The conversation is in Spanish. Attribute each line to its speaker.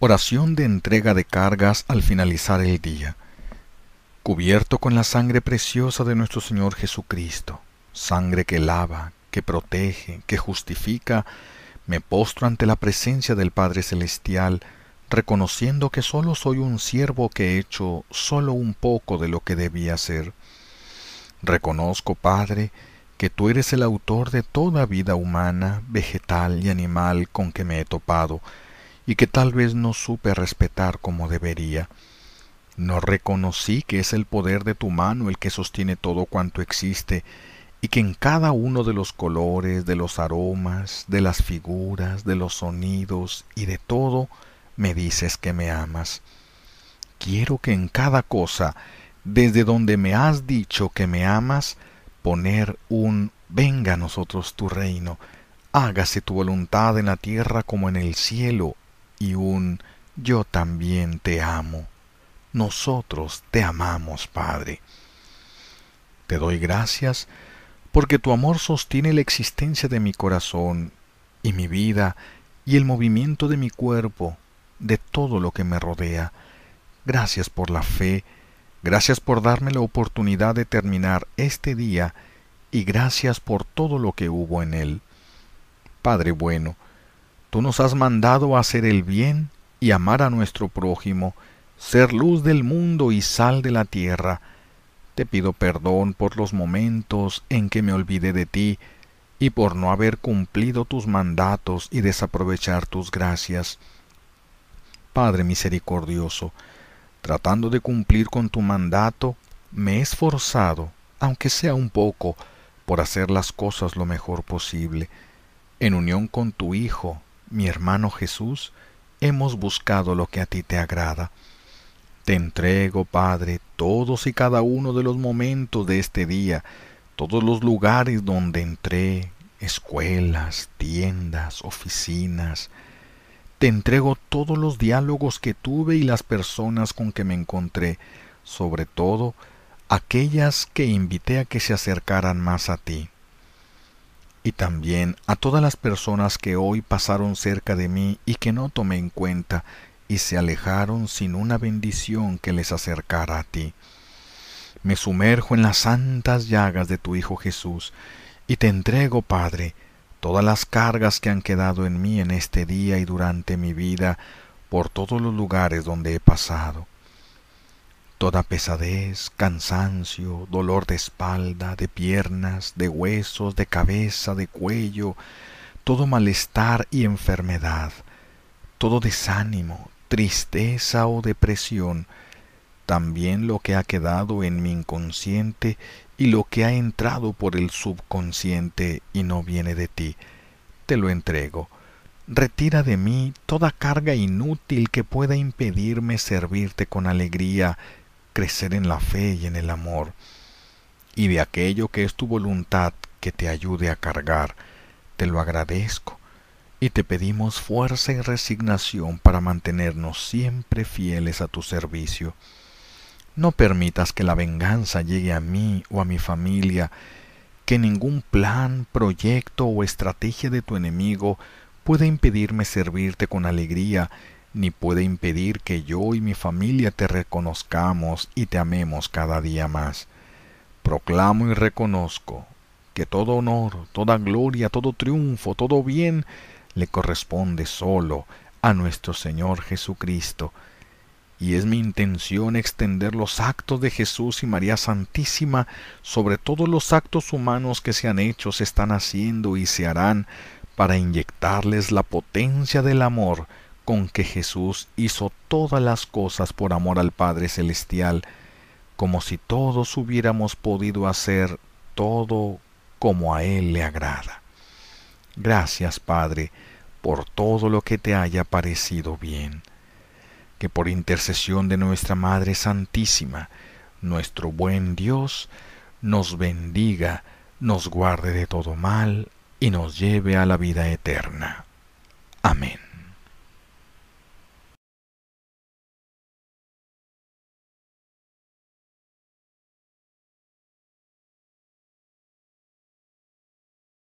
Speaker 1: Oración de entrega de cargas al finalizar el día. Cubierto con la sangre preciosa de nuestro Señor Jesucristo, sangre que lava, que protege, que justifica, me postro ante la presencia del Padre Celestial, reconociendo que solo soy un siervo que he hecho solo un poco de lo que debía ser. Reconozco, Padre, que tú eres el autor de toda vida humana, vegetal y animal con que me he topado, y que tal vez no supe respetar como debería. No reconocí que es el poder de tu mano el que sostiene todo cuanto existe, y que en cada uno de los colores, de los aromas, de las figuras, de los sonidos y de todo, me dices que me amas. Quiero que en cada cosa, desde donde me has dicho que me amas, poner un venga a nosotros tu reino, hágase tu voluntad en la tierra como en el cielo, y un yo también te amo. Nosotros te amamos, Padre. Te doy gracias porque tu amor sostiene la existencia de mi corazón y mi vida y el movimiento de mi cuerpo, de todo lo que me rodea. Gracias por la fe, gracias por darme la oportunidad de terminar este día y gracias por todo lo que hubo en él. Padre bueno, Tú nos has mandado a hacer el bien y amar a nuestro prójimo, ser luz del mundo y sal de la tierra. Te pido perdón por los momentos en que me olvidé de ti y por no haber cumplido tus mandatos y desaprovechar tus gracias. Padre misericordioso, tratando de cumplir con tu mandato, me he esforzado, aunque sea un poco, por hacer las cosas lo mejor posible, en unión con tu Hijo, mi hermano Jesús, hemos buscado lo que a ti te agrada. Te entrego, Padre, todos y cada uno de los momentos de este día, todos los lugares donde entré, escuelas, tiendas, oficinas. Te entrego todos los diálogos que tuve y las personas con que me encontré, sobre todo aquellas que invité a que se acercaran más a ti y también a todas las personas que hoy pasaron cerca de mí y que no tomé en cuenta y se alejaron sin una bendición que les acercara a ti. Me sumerjo en las santas llagas de tu Hijo Jesús y te entrego, Padre, todas las cargas que han quedado en mí en este día y durante mi vida, por todos los lugares donde he pasado. Toda pesadez, cansancio, dolor de espalda, de piernas, de huesos, de cabeza, de cuello, todo malestar y enfermedad, todo desánimo, tristeza o depresión, también lo que ha quedado en mi inconsciente y lo que ha entrado por el subconsciente y no viene de ti, te lo entrego. Retira de mí toda carga inútil que pueda impedirme servirte con alegría crecer en la fe y en el amor, y de aquello que es tu voluntad que te ayude a cargar, te lo agradezco, y te pedimos fuerza y resignación para mantenernos siempre fieles a tu servicio. No permitas que la venganza llegue a mí o a mi familia, que ningún plan, proyecto o estrategia de tu enemigo pueda impedirme servirte con alegría ni puede impedir que yo y mi familia te reconozcamos y te amemos cada día más. Proclamo y reconozco que todo honor, toda gloria, todo triunfo, todo bien le corresponde solo a nuestro Señor Jesucristo. Y es mi intención extender los actos de Jesús y María Santísima sobre todos los actos humanos que se han hecho, se están haciendo y se harán para inyectarles la potencia del amor con que Jesús hizo todas las cosas por amor al Padre Celestial, como si todos hubiéramos podido hacer todo como a Él le agrada. Gracias, Padre, por todo lo que te haya parecido bien. Que por intercesión de nuestra Madre Santísima, nuestro buen Dios, nos bendiga, nos guarde de todo mal y nos lleve a la vida eterna. Amén.